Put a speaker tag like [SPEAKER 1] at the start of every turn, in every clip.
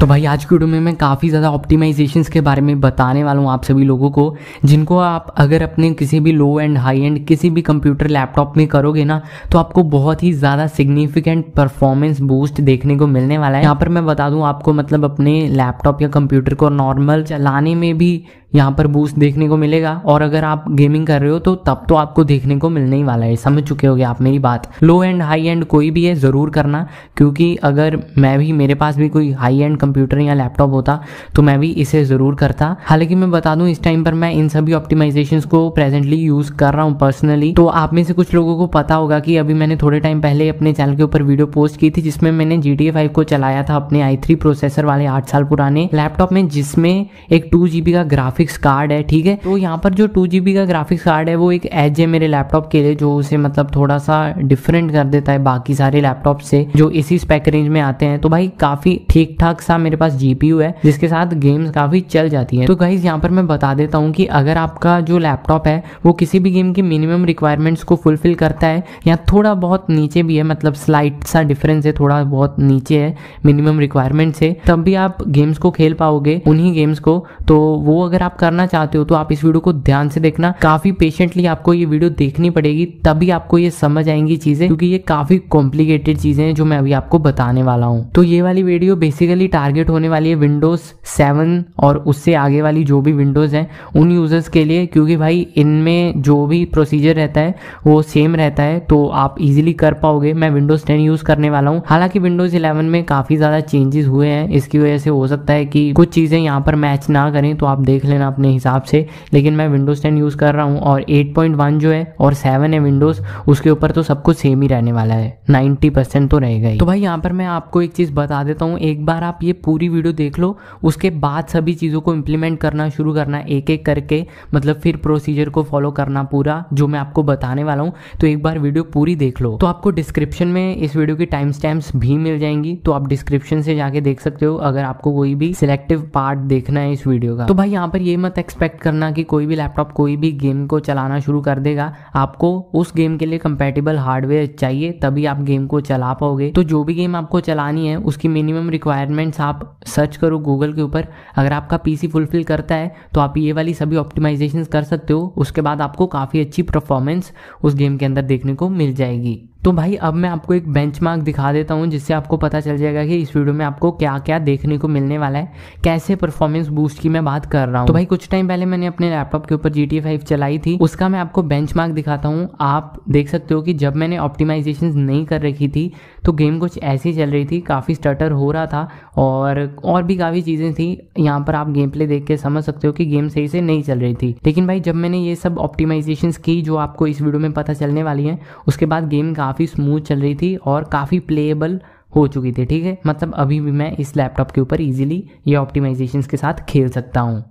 [SPEAKER 1] तो भाई आज की वीडियो में मैं काफ़ी ज़्यादा ऑप्टिमाइजेशन के बारे में बताने वाला हूँ आप सभी लोगों को जिनको आप अगर अपने किसी भी लो एंड हाई एंड किसी भी कंप्यूटर लैपटॉप में करोगे ना तो आपको बहुत ही ज़्यादा सिग्निफिकेंट परफॉर्मेंस बूस्ट देखने को मिलने वाला है यहाँ पर मैं बता दूँ आपको मतलब अपने लैपटॉप या कंप्यूटर को नॉर्मल चलाने में भी यहाँ पर बूस्ट देखने को मिलेगा और अगर आप गेमिंग कर रहे हो तो तब तो आपको देखने को मिलने ही वाला है समझ चुके होगे आप मेरी बात लो एंड हाई एंड कोई भी है ज़रूर करना क्योंकि अगर मैं भी मेरे पास भी कोई हाई एंड कंप्यूटर या लैपटॉप होता तो मैं भी इसे ज़रूर करता हालांकि मैं बता दूं इस टाइम पर मैं इन सभी ऑप्टिमाइजेशन को प्रेजेंटली यूज़ कर रहा हूँ पर्सनली तो आप में से कुछ लोगों को पता होगा कि अभी मैंने थोड़े टाइम पहले अपने चैनल के ऊपर वीडियो पोस्ट की थी जिसमें मैंने जी टी फाइव को चलाया था अपने आई थ्री प्रोसेसर वाले आठ साल पुराने लैपटॉप में जिसमें एक टू जीबी का ग्राफ ग्राफिक्स कार्ड है ठीक है तो यहाँ पर जो टू का ग्राफिक्स कार्ड है वो एक एज है मेरे लैपटॉप के लिए जो उसे मतलब थोड़ा सा डिफरेंट कर देता है बाकी सारे लैपटॉप से जो इसी स्पेक रेंज में आते हैं तो भाई काफी ठीक ठाक सा मेरे पास जीपीयू है जिसके साथ गेम्स काफी चल जाती है तो गाइज यहाँ पर मैं बता देता हूँ कि अगर आपका जो लैपटॉप है वो किसी भी गेम की मिनिमम रिक्वायरमेंट्स को फुलफिल करता है या थोड़ा बहुत नीचे भी है मतलब स्लाइट सा डिफरेंस है थोड़ा बहुत नीचे है मिनिमम रिक्वायरमेंट से तब भी आप गेम्स को खेल पाओगे उन्हीं गेम्स को तो वो अगर आप आप करना चाहते हो तो आप इस वीडियो को ध्यान से देखना काफी पेशेंटली आपको ये वीडियो देखनी पड़ेगी तभी आपको ये समझ आएंगी चीजें क्योंकि ये काफी कॉम्प्लिकेटेड चीजें हैं जो मैं अभी आपको बताने वाला हूँ तो ये वाली वीडियो बेसिकली टारगेट होने वाली है विंडोज सेवन और उससे आगे वाली जो भी विंडोज है उन यूजर्स के लिए क्योंकि भाई इनमें जो भी प्रोसीजर रहता है वो सेम रहता है तो आप इजिली कर पाओगे मैं विंडोज टेन यूज करने वाला हूँ हालांकि विंडोज इलेवन में काफी ज्यादा चेंजेस हुए हैं इसकी वजह से हो सकता है कि कुछ चीजें यहाँ पर मैच ना करें तो आप देख लें लेना अपने हिसाब से लेकिन मैं विंडोज़ टेन यूज़ कर रहा हूँ और एट जो है और सेवन है विंडोज़ उसके ऊपर तो सब कुछ सेम ही रहने वाला है नाइन्टी तो रहेगा ही तो भाई यहाँ पर मैं आपको एक चीज़ बता देता हूँ एक बार आप ये पूरी वीडियो देख लो उसके बाद सभी चीज़ों को इम्प्लीमेंट करना शुरू करना एक एक करके मतलब फिर प्रोसीजर को फॉलो करना पूरा जो मैं आपको बताने वाला हूँ तो एक बार वीडियो पूरी देख लो तो आपको डिस्क्रिप्शन में इस वीडियो की टाइम स्टैम्प भी मिल जाएंगी तो आप डिस्क्रिप्शन से जाके देख सकते हो अगर आपको कोई भी सिलेक्टिव पार्ट देखना है इस वीडियो का तो भाई यहाँ पर ये मत एक्सपेक्ट करना कि कोई भी लैपटॉप कोई भी गेम को चलाना शुरू कर देगा आपको उस गेम के लिए कंपेटेबल हार्डवेयर चाहिए तभी आप गेम को चला पाओगे तो जो भी गेम आपको चलानी है उसकी मिनिमम रिक्वायरमेंट्स आप सर्च करो गूगल के ऊपर अगर आपका पीसी फुलफिल करता है तो आप ये वाली सभी ऑप्टिमाइजेशन कर सकते हो उसके बाद आपको काफ़ी अच्छी परफॉर्मेंस उस गेम के अंदर देखने को मिल जाएगी तो भाई अब मैं आपको एक बेंच दिखा देता हूँ जिससे आपको पता चल जाएगा कि इस वीडियो में आपको क्या क्या देखने को मिलने वाला है कैसे परफॉर्मेंस बूस्ट की मैं बात कर रहा हूँ तो भाई कुछ टाइम पहले मैंने अपने लैपटॉप के ऊपर जी टी फाइव चलाई थी उसका मैं आपको बेंच दिखाता हूँ आप देख सकते हो कि जब मैंने ऑप्टिमाइजेशन नहीं कर रखी थी तो गेम कुछ ऐसी चल रही थी काफ़ी स्टटर हो रहा था और और भी काफ़ी चीज़ें थी यहाँ पर आप गेम प्ले देख के समझ सकते हो कि गेम सही से नहीं चल रही थी लेकिन भाई जब मैंने ये सब ऑप्टिमाइजेशन की जो आपको इस वीडियो में पता चलने वाली है उसके बाद गेम का काफ़ी स्मूथ चल रही थी और काफ़ी प्लेएबल हो चुकी थी ठीक है मतलब अभी भी मैं इस लैपटॉप के ऊपर इजीली ये ऑप्टिमाइजेशन के साथ खेल सकता हूँ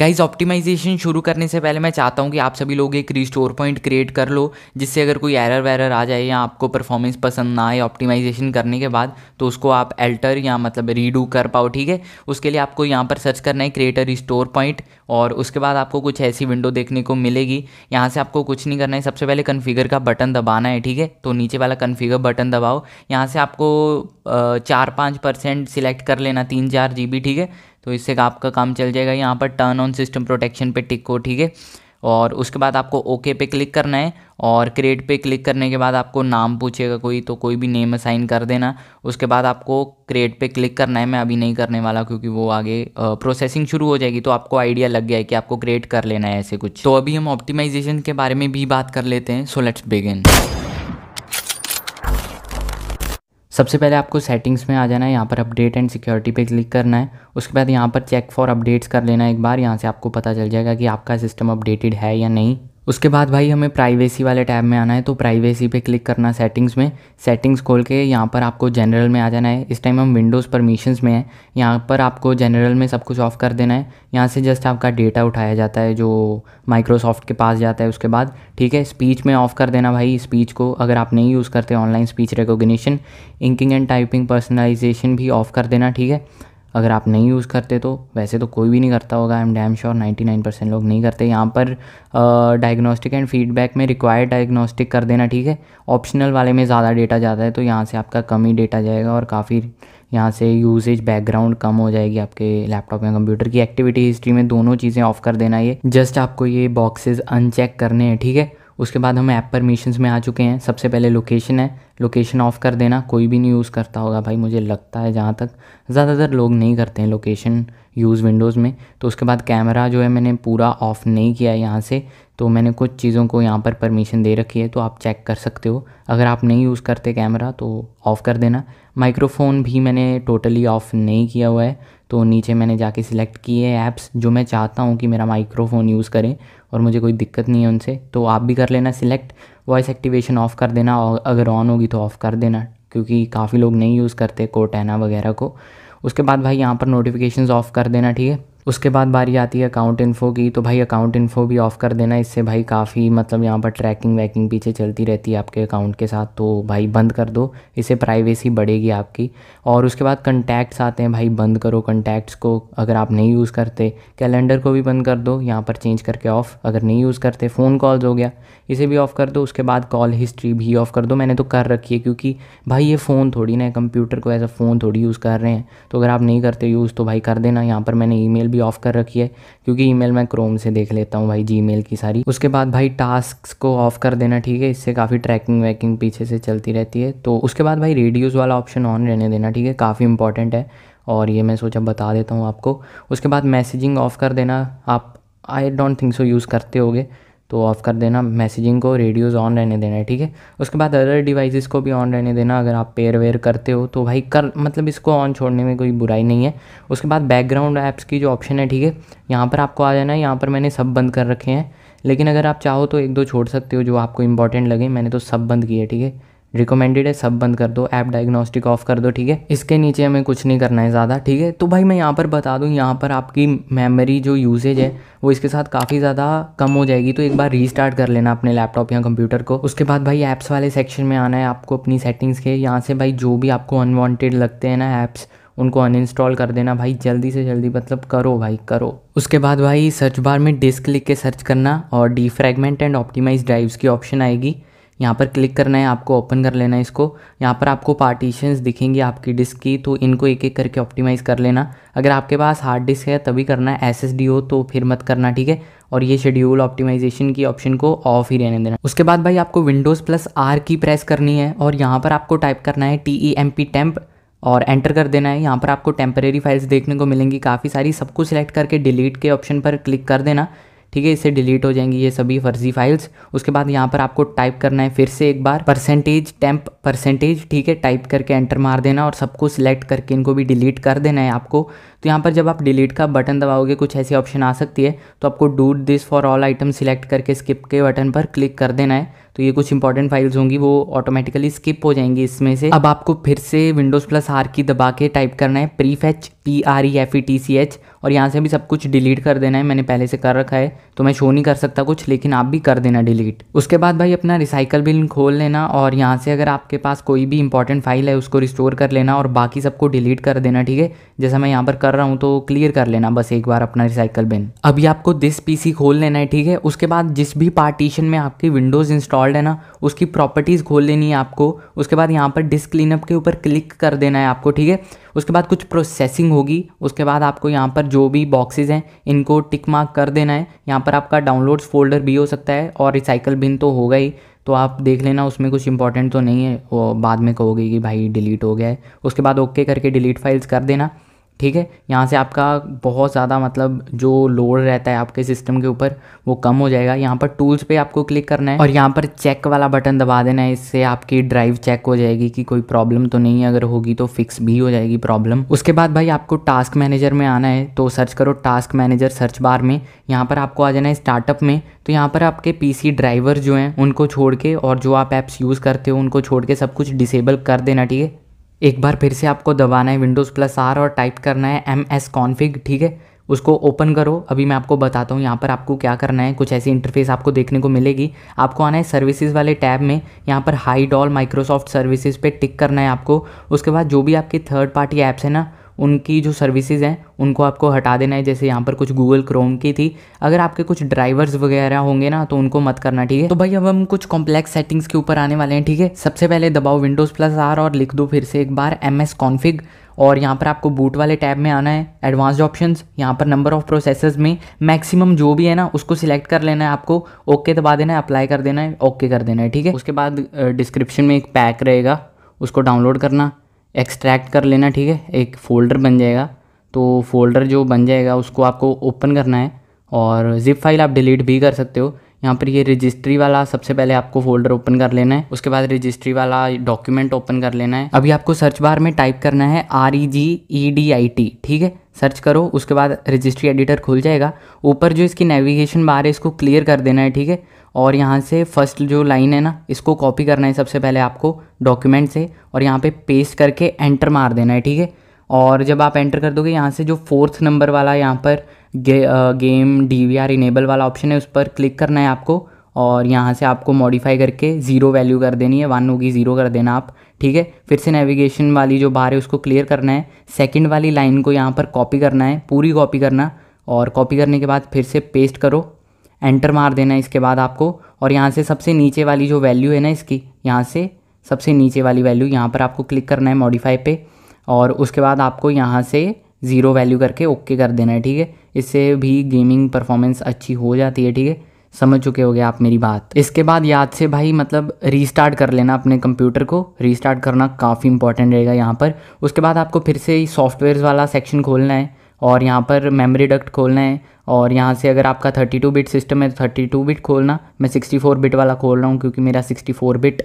[SPEAKER 1] गाइज ऑप्टिमाइजेशन शुरू करने से पहले मैं चाहता हूँ कि आप सभी लोग एक रिस्टोर पॉइंट क्रिएट कर लो जिससे अगर कोई एरर वैरर आ जाए या आपको परफॉर्मेंस पसंद ना आए ऑप्टिमाइजेशन करने के बाद तो उसको आप एल्टर या मतलब रीडू कर पाओ ठीक है उसके लिए आपको यहाँ पर सर्च करना है क्रिएटर रिस्टोर पॉइंट और उसके बाद आपको कुछ ऐसी विंडो देखने को मिलेगी यहाँ से आपको कुछ नहीं करना है सबसे पहले कन्फिगर का बटन दबाना है ठीक है तो नीचे वाला कन्फिगर बटन दबाओ यहाँ से आपको चार पाँच परसेंट सिलेक्ट कर लेना तीन चार जी ठीक है तो इससे आपका काम चल जाएगा यहाँ पर टर्न ऑन सिस्टम प्रोटेक्शन पर टिक को ठीक है और उसके बाद आपको ओके पे क्लिक करना है और क्रिएट पे क्लिक करने के बाद आपको नाम पूछेगा कोई तो कोई भी नेम असाइन कर देना उसके बाद आपको क्रिएट पे क्लिक करना है मैं अभी नहीं करने वाला क्योंकि वो आगे प्रोसेसिंग शुरू हो जाएगी तो आपको आइडिया लग गया है कि आपको क्रिएट कर लेना है ऐसे कुछ तो अभी हम ऑप्टिमाइजेशन के बारे में भी बात कर लेते हैं सो लेट्स बिगिन सबसे पहले आपको सेटिंग्स में आ जाना है यहाँ पर अपडेट एंड सिक्योरिटी पे क्लिक करना है उसके बाद यहाँ पर चेक फॉर अपडेट्स कर लेना है एक बार यहाँ से आपको पता चल जाएगा कि आपका सिस्टम अपडेटेड है या नहीं उसके बाद भाई हमें प्राइवेसी वाले टैब में आना है तो प्राइवेसी पे क्लिक करना सेटिंग्स में सेटिंग्स खोल के यहाँ पर आपको जनरल में आ जाना है इस टाइम हम विंडोज़ परमिशंस में हैं यहाँ पर आपको जनरल में सब कुछ ऑफ़ कर देना है यहाँ से जस्ट आपका डेटा उठाया जाता है जो माइक्रोसॉफ्ट के पास जाता है उसके बाद ठीक है स्पीच में ऑफ़ कर देना भाई स्पीच को अगर आप नहीं यूज़ करते online speech recognition inking and typing personalization भी ऑफ़ कर देना ठीक है अगर आप नहीं यूज़ करते तो वैसे तो कोई भी नहीं करता होगा I am damn sure ninety nine percent लोग नहीं करते यहाँ पर डायग्नोस्टिक एंड फीडबैक में रिक्वायर्ड डायग्नोस्टिक कर देना ठीक है ऑप्शनल वाले में ज़्यादा डेटा जाता है तो यहाँ से आपका कम ही डेटा जाएगा और काफ़ी यहाँ से यूजेज बैकग्राउंड कम हो जाएगी आपके लैपटॉप या कंप्यूटर की एक्टिविटी हिस्ट्री में दोनों चीज़ें ऑफ कर देना ये जस्ट आपको ये बॉक्सेज अनचेक करने हैं ठीक है उसके बाद हम ऐप परमिशंस में आ चुके हैं सबसे पहले लोकेशन है लोकेशन ऑफ़ कर देना कोई भी नहीं यूज़ करता होगा भाई मुझे लगता है जहाँ तक ज़्यादातर लोग नहीं करते हैं लोकेशन यूज़ विंडोज़ में तो उसके बाद कैमरा जो है मैंने पूरा ऑफ़ नहीं किया है यहाँ से तो मैंने कुछ चीज़ों को यहाँ पर परमिशन दे रखी है तो आप चेक कर सकते हो अगर आप नहीं यूज़ करते कैमरा तो ऑफ़ कर देना माइक्रोफोन भी मैंने टोटली ऑफ़ नहीं किया हुआ है तो नीचे मैंने जाके सिलेक्ट किए ऐप्स जो मैं चाहता हूँ कि मेरा माइक्रोफोन यूज़ करें और मुझे कोई दिक्कत नहीं है उनसे तो आप भी कर लेना सिलेक्ट वॉइस एक्टिवेशन ऑफ़ कर देना और अगर ऑन होगी तो ऑफ़ कर देना क्योंकि काफ़ी लोग नहीं यूज़ करते कोटैना वगैरह को उसके बाद भाई यहाँ पर नोटिफिकेशन ऑफ़ कर देना ठीक है उसके बाद बारी आती है अकाउंट इन्फो की तो भाई अकाउंट इन्फो भी ऑफ़ कर देना इससे भाई काफ़ी मतलब यहाँ पर ट्रैकिंग वैकिंग पीछे चलती रहती है आपके अकाउंट के साथ तो भाई बंद कर दो इससे प्राइवेसी बढ़ेगी आपकी और उसके बाद कंटैक्ट्स आते हैं भाई बंद करो कंटैक्ट्स को अगर आप नहीं यूज़ करते कैलेंडर को भी बंद कर दो यहाँ पर चेंज करके ऑफ़ अगर नहीं यूज़ करते फ़ोन कॉल्स हो गया इसे भी ऑफ़ कर दो उसके बाद कॉल हिस्ट्री भी ऑफ़ कर दो मैंने तो कर रखी है क्योंकि भाई ये फ़ोन थोड़ी ना कंप्यूटर को एज अ फ़ोन थोड़ी यूज़ कर रहे हैं तो अगर आप नहीं करते यूज़ तो भाई कर देना यहाँ पर मैंने ई भी ऑफ़ कर रखी है क्योंकि ई मैं क्रोम से देख लेता हूँ भाई जी की सारी उसके बाद भाई टास्क को ऑफ़ कर देना ठीक है इससे काफ़ी ट्रैकिंग वैकिंग पीछे से चलती रहती है तो उसके बाद भाई रेडियोज़ वाला ऑप्शन ऑन रहने देना ठीक है काफ़ी इंपॉर्टेंट है और ये मैं सोचा बता देता हूँ आपको उसके बाद मैसेजिंग ऑफ़ कर देना आप I don't think so use करते होगे तो ऑफ़ कर देना मैसेजिंग को रेडियोज़ ऑन रहने देना है ठीक है उसके बाद अदर डिवाइसेस को भी ऑन रहने देना अगर आप पेयर वेयर करते हो तो भाई कर मतलब इसको ऑन छोड़ने में कोई बुराई नहीं है उसके बाद बैकग्राउंड ऐप्स की जो ऑप्शन है ठीक है यहाँ पर आपको आ जाना है यहाँ पर मैंने सब बंद कर रखे हैं लेकिन अगर आप चाहो तो एक दो छोड़ सकते हो जो आपको इंपॉर्टेंट लगे मैंने तो सब बंद किए ठीक है रिकमेंडेड है सब बंद कर दो ऐप डायग्नोस्टिक ऑफ कर दो ठीक है इसके नीचे हमें कुछ नहीं करना है ज़्यादा ठीक है तो भाई मैं यहाँ पर बता दूँ यहाँ पर आपकी मेमोरी जो यूजेज है वो इसके साथ काफ़ी ज़्यादा कम हो जाएगी तो एक बार रीस्टार्ट कर लेना अपने लैपटॉप या कंप्यूटर को उसके बाद भाई ऐप्स वाले सेक्शन में आना है आपको अपनी सेटिंग्स के यहाँ से भाई जो भी आपको अनवांटेड लगते हैं ना ऐप्स उनको अनइंस्टॉल कर देना भाई जल्दी से जल्दी मतलब करो भाई करो उसके बाद भाई सर्च बार में डिस्क लिख के सर्च करना और डीफ्रेगमेंट एंड ऑप्टिमाइज ड्राइव्स की ऑप्शन आएगी यहाँ पर क्लिक करना है आपको ओपन कर लेना है इसको यहाँ पर आपको पार्टीशंस दिखेंगी आपकी डिस्क की तो इनको एक एक करके ऑप्टिमाइज़ कर लेना अगर आपके पास हार्ड डिस्क है तभी करना है एस हो तो फिर मत करना ठीक है और ये शेड्यूल ऑप्टिमाइजेशन की ऑप्शन को ऑफ ही रहने देना उसके बाद भाई आपको विंडोज़ प्लस आर की प्रेस करनी है और यहाँ पर आपको टाइप करना है T E M P temp और एंटर कर देना है यहाँ पर आपको टेम्परेरी फाइल्स देखने को मिलेंगी काफ़ी सारी सबको सिलेक्ट करके डिलीट के ऑप्शन पर क्लिक कर देना ठीक है इससे डिलीट हो जाएंगी ये सभी फर्जी फाइल्स उसके बाद यहाँ पर आपको टाइप करना है फिर से एक बार परसेंटेज टेम्प परसेंटेज ठीक है टाइप करके एंटर मार देना और सबको सिलेक्ट करके इनको भी डिलीट कर देना है आपको तो यहाँ पर जब आप डिलीट का बटन दबाओगे कुछ ऐसी ऑप्शन आ सकती है तो आपको do this for all item select करके स्किप के बटन पर क्लिक कर देना है तो ये कुछ इंपॉर्टेंट फाइल्स होंगी वो ऑटोमेटिकली स्किप हो जाएंगी इसमें से अब आपको फिर से विंडोज़ प्लस आर की दबा के टाइप करना है prefetch P R E F E T C H और यहाँ से भी सब कुछ डिलीट कर देना है मैंने पहले से कर रखा है तो मैं शो नहीं कर सकता कुछ लेकिन आप भी कर देना डिलीट उसके बाद भाई अपना रिसाइकल बिल खोल लेना और यहाँ से अगर आपके पास कोई भी इंपॉर्टेंट फाइल है उसको रिस्टोर कर लेना और बाकी सबको डिलीट कर देना ठीक है जैसा मैं यहाँ पर कर रहा हूँ तो क्लियर कर लेना बस एक बार अपना रिसाइकल बिन अभी आपको दिस पीसी खोल लेना है ठीक है उसके बाद जिस भी पार्टीशन में आपकी विंडोज़ इंस्टॉल्ड है ना उसकी प्रॉपर्टीज़ खोल लेनी है आपको उसके बाद यहाँ पर डिस्क क्लीनअप के ऊपर क्लिक कर देना है आपको ठीक है उसके बाद कुछ प्रोसेसिंग होगी उसके बाद आपको यहाँ पर जो भी बॉक्सेज हैं इनको टिक मार्क कर देना है यहाँ पर आपका डाउनलोड्स फोल्डर भी हो सकता है और रिसाइकल बिन तो होगा ही तो आप देख लेना उसमें कुछ इंपॉर्टेंट तो नहीं है वो बाद में कहोगे कि भाई डिलीट हो गया है उसके बाद ओके करके डिलीट फाइल्स कर देना ठीक है यहाँ से आपका बहुत ज़्यादा मतलब जो लोड रहता है आपके सिस्टम के ऊपर वो कम हो जाएगा यहाँ पर टूल्स पे आपको क्लिक करना है और यहाँ पर चेक वाला बटन दबा देना है इससे आपकी ड्राइव चेक हो जाएगी कि कोई प्रॉब्लम तो नहीं अगर होगी तो फिक्स भी हो जाएगी प्रॉब्लम उसके बाद भाई आपको टास्क मैनेजर में आना है तो सर्च करो टास्क मैनेजर सर्च बार में यहाँ पर आपको आ जाना है स्टार्टअप में तो यहाँ पर आपके पी ड्राइवर जो हैं उनको छोड़ के और जो आप ऐप्स यूज़ करते हो उनको छोड़ के सब कुछ डिसेबल कर देना ठीक है एक बार फिर से आपको दबाना है विंडोज़ प्लस आर और टाइप करना है एम एस कॉन्फिग ठीक है उसको ओपन करो अभी मैं आपको बताता हूँ यहाँ पर आपको क्या करना है कुछ ऐसी इंटरफेस आपको देखने को मिलेगी आपको आना है सर्विसेज वाले टैब में यहाँ पर हाई डॉल माइक्रोसॉफ्ट सर्विसेज पे टिक करना है आपको उसके बाद जो भी आपकी थर्ड पार्टी ऐप्स है ना उनकी जो सर्विसेज हैं उनको आपको हटा देना है जैसे यहाँ पर कुछ गूगल क्रोम की थी अगर आपके कुछ ड्राइवर्स वगैरह होंगे ना तो उनको मत करना ठीक है तो भाई अब हम कुछ कॉम्प्लेक्स सेटिंग्स के ऊपर आने वाले हैं ठीक है सबसे पहले दबाओ विंडोज़ प्लस आर और लिख दो फिर से एक बार एम एस कॉन्फिग और यहाँ पर आपको बूट वाले टैब में आना है एडवांस्ड ऑप्शंस यहाँ पर नंबर ऑफ प्रोसेसर्स में मैक्सिमम जो भी है ना उसको सिलेक्ट कर लेना है आपको ओके दबा देना है अप्लाई कर देना है ओके कर देना है ठीक है उसके बाद डिस्क्रिप्शन में एक पैक रहेगा उसको डाउनलोड करना एक्सट्रैक्ट कर लेना ठीक है एक फ़ोल्डर बन जाएगा तो फ़ोल्डर जो बन जाएगा उसको आपको ओपन करना है और ज़िप फाइल आप डिलीट भी कर सकते हो यहाँ पर ये रजिस्ट्री वाला सबसे पहले आपको फोल्डर ओपन कर लेना है उसके बाद रजिस्ट्री वाला डॉक्यूमेंट ओपन कर लेना है अभी आपको सर्च बार में टाइप करना है R E G E D I T ठीक है सर्च करो उसके बाद रजिस्ट्री एडिटर खुल जाएगा ऊपर जो इसकी नेविगेशन बार है इसको क्लियर कर देना है ठीक है और यहाँ से फर्स्ट जो लाइन है ना इसको कॉपी करना है सबसे पहले आपको डॉक्यूमेंट से और यहाँ पे पेस्ट करके एंटर मार देना है ठीक है और जब आप एंटर कर दोगे यहाँ से जो फोर्थ नंबर वाला यहाँ पर गे game D V R enable वाला ऑप्शन है उस पर क्लिक करना है आपको और यहाँ से आपको मॉडिफाई करके ज़ीरो वैल्यू कर देनी है वन होगी ज़ीरो कर देना आप ठीक है फिर से नेविगेशन वाली जो बाहर है उसको क्लियर करना है सेकंड वाली लाइन को यहाँ पर कॉपी करना है पूरी कॉपी करना और कॉपी करने के बाद फिर से पेस्ट करो एंटर मार देना है इसके बाद आपको और यहाँ से सबसे नीचे वाली जो वैल्यू है ना इसकी यहाँ से सबसे नीचे वाली वैल्यू यहाँ पर आपको क्लिक करना है मॉडिफाई पर और उसके बाद आपको यहाँ से ज़ीरो वैल्यू करके ओके कर देना है ठीक है इससे भी गेमिंग परफॉर्मेंस अच्छी हो जाती है ठीक है समझ चुके होगे आप मेरी बात इसके बाद याद से भाई मतलब रीस्टार्ट कर लेना अपने कंप्यूटर को रीस्टार्ट करना काफ़ी इंपॉर्टेंट रहेगा यहाँ पर उसके बाद आपको फिर से सॉफ्टवेयर वाला सेक्शन खोलना है और यहाँ पर मेमोरी डक्ट खोलना है और यहाँ से अगर आपका 32 बिट सिस्टम है तो 32 बिट खोलना मैं 64 बिट वाला खोल रहा हूँ क्योंकि मेरा 64 बिट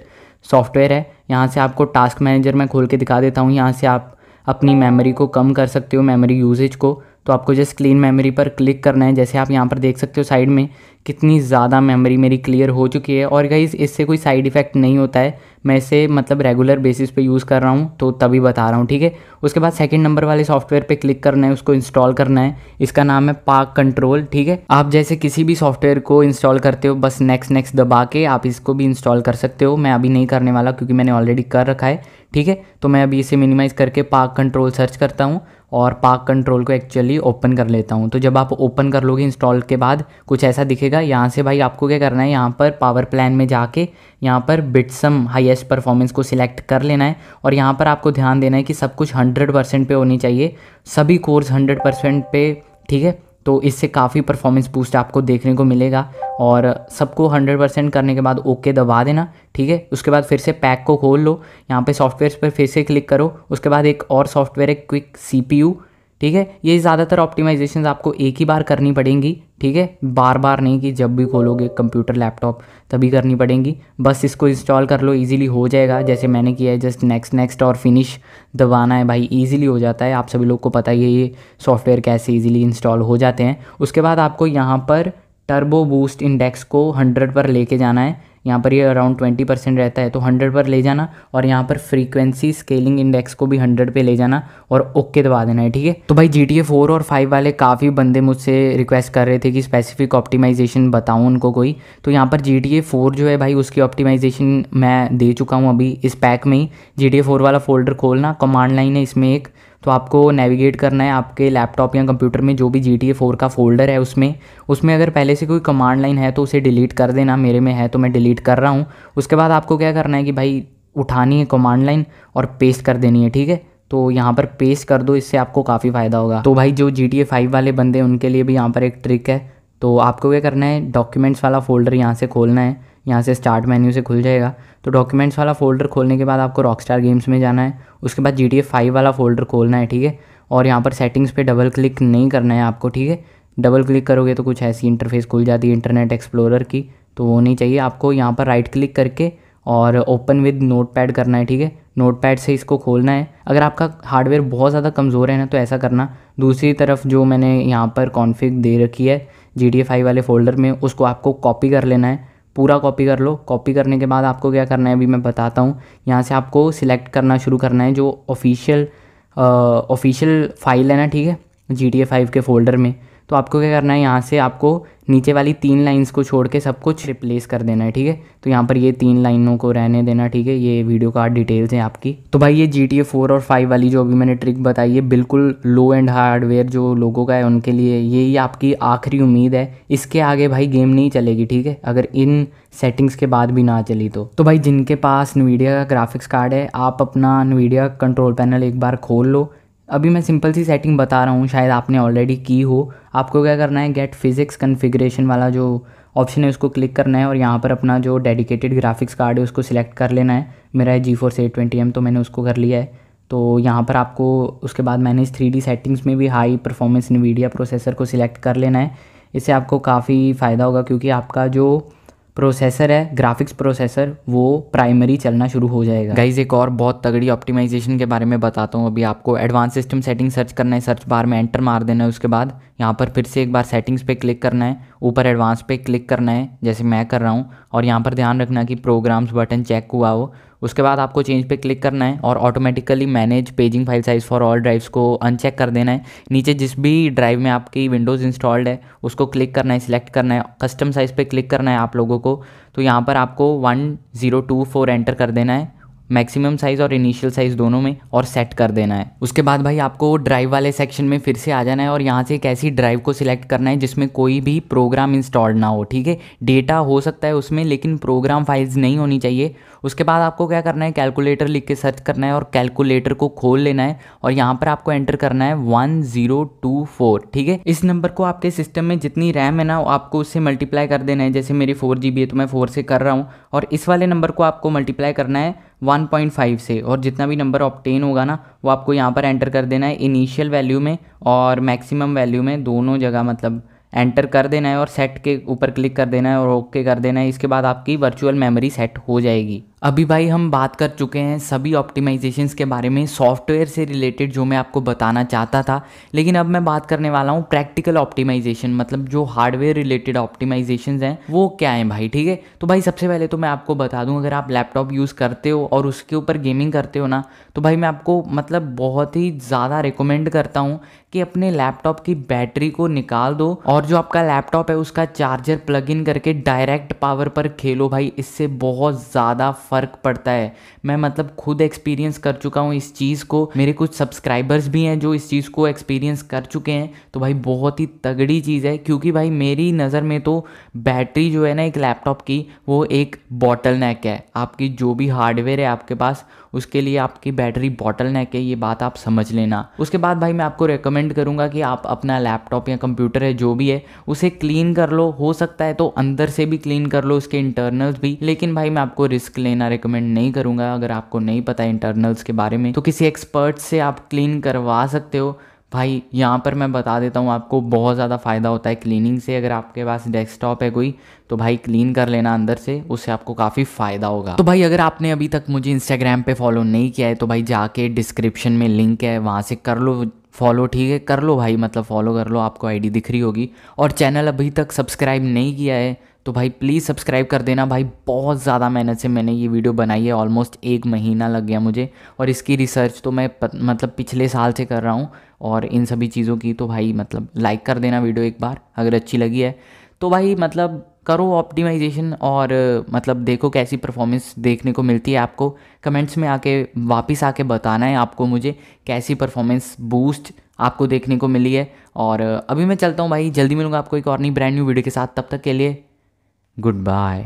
[SPEAKER 1] सॉफ्टवेयर है यहाँ से आपको टास्क मैनेजर में खोल के दिखा देता हूँ यहाँ से आप अपनी मेमोरी को कम कर सकते हो मेमोरी यूजेज को तो आपको जस्ट क्लीन मेमोरी पर क्लिक करना है जैसे आप यहाँ पर देख सकते हो साइड में कितनी ज़्यादा मेमोरी मेरी क्लियर हो चुकी है और गाइज इससे कोई साइड इफ़ेक्ट नहीं होता है मैं इसे मतलब रेगुलर बेसिस पे यूज़ कर रहा हूँ तो तभी बता रहा हूँ ठीक है उसके बाद सेकंड नंबर वाले सॉफ्टवेयर पे क्लिक करना है उसको इंस्टॉल करना है इसका नाम है पार्क कंट्रोल ठीक है आप जैसे किसी भी सॉफ्टवेयर को इंस्टॉल करते हो बस नेक्स्ट नेक्स्ट दबा के आप इसको भी इंस्टॉल कर सकते हो मैं अभी नहीं करने वाला क्योंकि मैंने ऑलरेडी कर रखा है ठीक है तो मैं अभी इसे मिनिमाइज़ करके पार्क कंट्रोल सर्च करता हूँ और पार्क कंट्रोल को एक्चुअली ओपन कर लेता हूँ तो जब आप ओपन कर लोगे इंस्टॉल के बाद कुछ ऐसा दिखेगा यहाँ से भाई आपको क्या करना है यहाँ पर पावर प्लान में जाके यहाँ पर बिटसम हाईएस्ट परफॉर्मेंस को सिलेक्ट कर लेना है और यहाँ पर आपको ध्यान देना है कि सब कुछ हंड्रेड परसेंट पर होनी चाहिए सभी कोर्स हंड्रेड परसेंट पर ठीक है तो इससे काफ़ी परफॉर्मेंस बूस्ट आपको देखने को मिलेगा और सबको 100% करने के बाद ओके दबा देना ठीक है उसके बाद फिर से पैक को खोल लो यहाँ पे सॉफ्टवेयर पर फिर से क्लिक करो उसके बाद एक और सॉफ्टवेयर है क्विक सी ठीक है ये ज़्यादातर ऑप्टिमाइजेशन आपको एक ही बार करनी पड़ेंगी ठीक है बार बार नहीं कि जब भी खोलोगे कंप्यूटर लैपटॉप तभी करनी पड़ेंगी बस इसको इंस्टॉल कर लो इजीली हो जाएगा जैसे मैंने किया है जस्ट नेक्स्ट नेक्स्ट और फिनिश दबाना है भाई इजीली हो जाता है आप सभी लोग को पता ही है ये सॉफ्टवेयर कैसे ईजिली इंस्टॉल हो जाते हैं उसके बाद आपको यहाँ पर टर्बो बूस्ट इंडेक्स को हंड्रेड पर लेके जाना है यहाँ पर ये अराउंड ट्वेंटी परसेंट रहता है तो हंड्रेड पर ले जाना और यहाँ पर फ्रीक्वेंसी स्केलिंग इंडेक्स को भी हंड्रेड पे ले जाना और ओके दबा देना है ठीक है तो भाई जी टी ए फोर और फाइव वाले काफ़ी बंदे मुझसे रिक्वेस्ट कर रहे थे कि स्पेसिफिक ऑप्टिमाइजेशन बताऊँ उनको कोई तो यहाँ पर जी टी ए फोर जो है भाई उसकी ऑप्टिमाइजेशन मैं दे चुका हूँ अभी इस पैक में ही जी टी ए फोर वाला फोल्डर खोलना कमांड लाइन है इसमें एक तो आपको नेविगेट करना है आपके लैपटॉप या कंप्यूटर में जो भी जी टी ए फोर का फोल्डर है उसमें उसमें अगर पहले से कोई कमांड लाइन है तो उसे डिलीट कर देना मेरे में है तो मैं डिलीट कर रहा हूँ उसके बाद आपको क्या करना है कि भाई उठानी है कमांड लाइन और पेस्ट कर देनी है ठीक है तो यहाँ पर पेस्ट कर दो इससे आपको काफ़ी फ़ायदा होगा तो भाई जो जी टी ए फाइव वाले बंदे उनके लिए भी यहाँ पर एक ट्रिक है तो आपको क्या करना है डॉक्यूमेंट्स वाला फोल्डर यहाँ से खोलना है यहाँ से स्टार्ट मेन्यू से खुल जाएगा तो डॉक्यूमेंट्स वाला फोल्डर खोलने के बाद आपको रॉक स्टार गेम्स में जाना है उसके बाद जी टी फाइव वाला फोल्डर खोलना है ठीक है और यहाँ पर सेटिंग्स पे डबल क्लिक नहीं करना है आपको ठीक है डबल क्लिक करोगे तो कुछ ऐसी इंटरफेस खुल जाती है इंटरनेट एक्सप्लोरर की तो वो नहीं चाहिए आपको यहाँ पर राइट क्लिक करके और ओपन विद नोट पैड करना है ठीक है नोट पैड से इसको खोलना है अगर आपका हार्डवेयर बहुत ज़्यादा कमज़ोर है ना तो ऐसा करना दूसरी तरफ जो मैंने यहाँ पर कॉन्फ़िग दे रखी है जी डी वाले फोल्डर में उसको आपको कॉपी कर लेना है पूरा कॉपी कर लो कॉपी करने के बाद आपको क्या करना है अभी मैं बताता हूँ यहाँ से आपको सिलेक्ट करना शुरू करना है जो ऑफिशियल ऑफिशियल फाइल है ना ठीक है जी टी ए फाइव के फ़ोल्डर में तो आपको क्या करना है यहाँ से आपको नीचे वाली तीन लाइंस को छोड़ के सब कुछ रिप्लेस कर देना है ठीक है तो यहाँ पर ये तीन लाइनों को रहने देना ठीक है ये वीडियो कार्ड डिटेल्स हैं आपकी तो भाई ये जी टी ए फोर और फाइव वाली जो अभी मैंने ट्रिक बताई है बिल्कुल लो एंड हार्डवेयर जो लोगों का है उनके लिए ये आपकी आखिरी उम्मीद है इसके आगे भाई गेम नहीं चलेगी ठीक है अगर इन सेटिंग्स के बाद भी ना चली तो तो भाई जिनके पास नवीडिया का ग्राफिक्स कार्ड है आप अपना नवीडिया कंट्रोल पैनल एक बार खोल लो अभी मैं सिंपल सी सेटिंग बता रहा हूँ शायद आपने ऑलरेडी की हो आपको क्या करना है गेट फिजिक्स कन्फिग्रेशन वाला जो ऑप्शन है उसको क्लिक करना है और यहाँ पर अपना जो डेडिकेटेड ग्राफिक्स कार्ड है उसको सिलेक्ट कर लेना है मेरा है GeForce eight twenty M तो मैंने उसको कर लिया है तो यहाँ पर आपको उसके बाद मैनेज थ्री डी सेटिंग्स में भी हाई परफॉर्मेंस मीडिया प्रोसेसर को सिलेक्ट कर लेना है इससे आपको काफ़ी फ़ायदा होगा क्योंकि आपका जो प्रोसेसर है ग्राफिक्स प्रोसेसर वो प्राइमरी चलना शुरू हो जाएगा गाइज एक और बहुत तगड़ी ऑप्टिमाइजेशन के बारे में बताता हूँ अभी आपको एडवांस सिस्टम सेटिंग सर्च करना है सर्च बार में एंटर मार देना है उसके बाद यहाँ पर फिर से एक बार सेटिंग्स पे क्लिक करना है ऊपर एडवांस पे क्लिक करना है जैसे मैं कर रहा हूँ और यहाँ पर ध्यान रखना कि प्रोग्राम्स बटन चेक हुआ हो उसके बाद आपको चेंज पे क्लिक करना है और automatically manage paging file size for all drives को अनचेक कर देना है नीचे जिस भी ड्राइव में आपकी विंडोज़ इंस्टॉल्ड है उसको क्लिक करना है सिलेक्ट करना है कस्टम साइज़ पे क्लिक करना है आप लोगों को तो यहाँ पर आपको one zero two four enter कर देना है मैक्सिमम साइज़ और इनिशियल साइज़ दोनों में और सेट कर देना है उसके बाद भाई आपको ड्राइव वाले सेक्शन में फिर से आ जाना है और यहाँ से एक ऐसी ड्राइव को सिलेक्ट करना है जिसमें कोई भी प्रोग्राम इंस्टॉल्ड ना हो ठीक है डेटा हो सकता है उसमें लेकिन प्रोग्राम फाइल्स नहीं होनी चाहिए उसके बाद आपको क्या करना है कैलकुलेटर लिख के सर्च करना है और कैलकुलेटर को खोल लेना है और यहाँ पर आपको एंटर करना है वन जीरो टू फोर ठीक है इस नंबर को आपके सिस्टम में जितनी रैम है ना आपको उससे मल्टीप्लाई कर देना है जैसे मेरी फोर जी बी है तो मैं फोर से कर रहा हूँ और इस वाले नंबर को आपको मल्टीप्लाई करना है 1.5 से और जितना भी नंबर ऑप्टेन होगा ना वो आपको यहाँ पर एंटर कर देना है इनिशियल वैल्यू में और मैक्सिमम वैल्यू में दोनों जगह मतलब एंटर कर देना है और सेट के ऊपर क्लिक कर देना है और ओके कर देना है इसके बाद आपकी वर्चुअल मेमोरी सेट हो जाएगी अभी भाई हम बात कर चुके हैं सभी ऑप्टिमाइजेशंस के बारे में सॉफ्टवेयर से रिलेटेड जो मैं आपको बताना चाहता था लेकिन अब मैं बात करने वाला हूँ प्रैक्टिकल ऑप्टिमाइजेशन मतलब जो हार्डवेयर रिलेटेड ऑप्टिमाइजेशंस हैं वो क्या हैं भाई ठीक है तो भाई सबसे पहले तो मैं आपको बता दूँ अगर आप लैपटॉप यूज़ करते हो और उसके ऊपर गेमिंग करते हो ना तो भाई मैं आपको मतलब बहुत ही ज़्यादा रिकमेंड करता हूँ कि अपने लैपटॉप की बैटरी को निकाल दो और जो आपका लैपटॉप है उसका चार्जर प्लग इन करके डायरेक्ट पावर पर खेलो भाई इससे बहुत ज़्यादा फ़र्क पड़ता है मैं मतलब खुद एक्सपीरियंस कर चुका हूँ इस चीज़ को मेरे कुछ सब्सक्राइबर्स भी हैं जो इस चीज़ को एक्सपीरियंस कर चुके हैं तो भाई बहुत ही तगड़ी चीज़ है क्योंकि भाई मेरी नज़र में तो बैटरी जो है ना एक लैपटॉप की वो एक बॉटल नैक है आपकी जो भी हार्डवेयर है आपके पास उसके लिए आपकी बैटरी बॉटल नेक है ये बात आप समझ लेना उसके बाद भाई मैं आपको रिकमेंड करूँगा कि आप अपना लैपटॉप या कंप्यूटर है जो भी है उसे क्लीन कर लो हो सकता है तो अंदर से भी क्लीन कर लो उसके इंटरनल्स भी लेकिन भाई मैं आपको रिस्क लेना रिकमेंड नहीं करूँगा अगर आपको नहीं पता इंटरनल्स के बारे में तो किसी एक्सपर्ट से आप क्लीन करवा सकते हो भाई यहाँ पर मैं बता देता हूँ आपको बहुत ज़्यादा फ़ायदा होता है क्लीनिंग से अगर आपके पास डेस्कटॉप है कोई तो भाई क्लीन कर लेना अंदर से उससे आपको काफ़ी फ़ायदा होगा तो भाई अगर आपने अभी तक मुझे इंस्टाग्राम पे फॉलो नहीं किया है तो भाई जाके डिस्क्रिप्शन में लिंक है वहाँ से कर लो फॉलो ठीक है कर लो भाई मतलब फॉलो कर लो आपको आईडी दिख रही होगी और चैनल अभी तक सब्सक्राइब नहीं किया है तो भाई प्लीज़ सब्सक्राइब कर देना भाई बहुत ज़्यादा मेहनत से मैंने ये वीडियो बनाई है ऑलमोस्ट एक महीना लग गया मुझे और इसकी रिसर्च तो मैं प, मतलब पिछले साल से कर रहा हूँ और इन सभी चीज़ों की तो भाई मतलब लाइक कर देना वीडियो एक बार अगर अच्छी लगी है तो भाई मतलब करो ऑप्टिमाइजेशन और मतलब देखो कैसी परफॉर्मेंस देखने को मिलती है आपको कमेंट्स में आके वापस आके बताना है आपको मुझे कैसी परफॉर्मेंस बूस्ट आपको देखने को मिली है और अभी मैं चलता हूँ भाई जल्दी मिलूँगा आपको एक और नई ब्रांड न्यू वीडियो के साथ तब तक के लिए Goodbye